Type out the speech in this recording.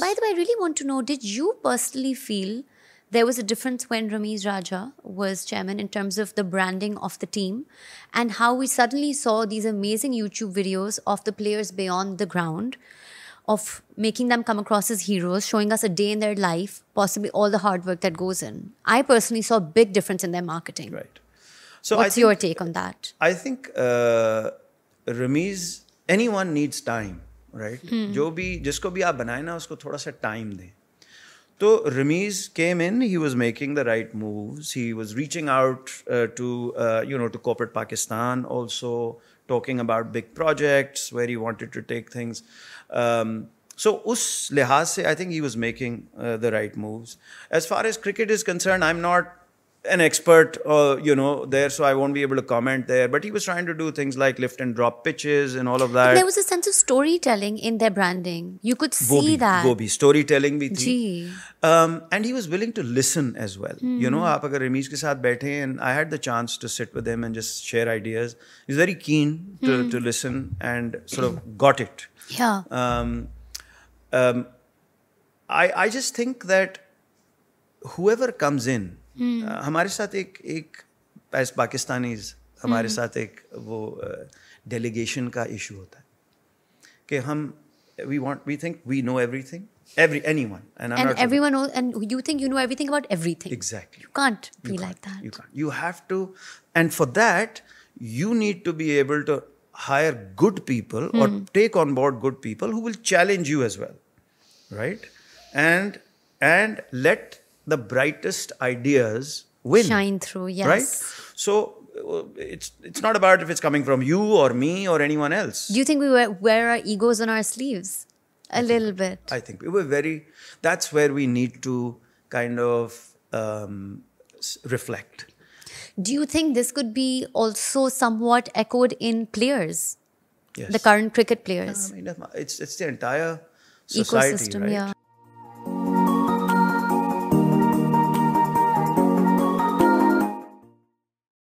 By the way, I really want to know did you personally feel there was a difference when Ramesh Raja was chairman in terms of the branding of the team and how we suddenly saw these amazing YouTube videos of the players beyond the ground, of making them come across as heroes, showing us a day in their life, possibly all the hard work that goes in. I personally saw a big difference in their marketing. Right. So what's think, your take on that? I think uh, Ramesh, anyone needs time right right? Hmm. जो भी जिसको भी आप बनाए ना उसको थोड़ा सा टाइम दें तो Ramiz came in he was making the right moves he was reaching out to you know to cooperate Pakistan also talking about big projects where you wanted to take things so उस लिहाज से I think he was making the right moves as far as cricket is concern I am not an expert, uh, you know, there, so I won't be able to comment there. But he was trying to do things like lift and drop pitches and all of that. There was a sense of storytelling in their branding. You could see that. Storytelling bhi thi. Um, and he was willing to listen as well. Mm. You know, aap agar ke saath baithe and I had the chance to sit with him and just share ideas. He's very keen to, mm. to listen and sort of got it. Yeah. Um, um, I, I just think that whoever comes in, हमारे साथ एक एक as Pakistanis हमारे साथ एक वो delegation का issue होता है कि हम we want we think we know everything every anyone and, everyone and you think you know everything about everything exactly you can't be like that you can't you have to and for that you need to be able to hire good people or hmm. take on board good people who will challenge you as well right and and let the brightest ideas win. Shine through, yes. Right? So uh, it's it's not about if it's coming from you or me or anyone else. Do you think we wear, wear our egos on our sleeves a I little think, bit? I think we were very. That's where we need to kind of um, reflect. Do you think this could be also somewhat echoed in players, yes. the current cricket players? I mean, it's it's the entire society, ecosystem, right? yeah.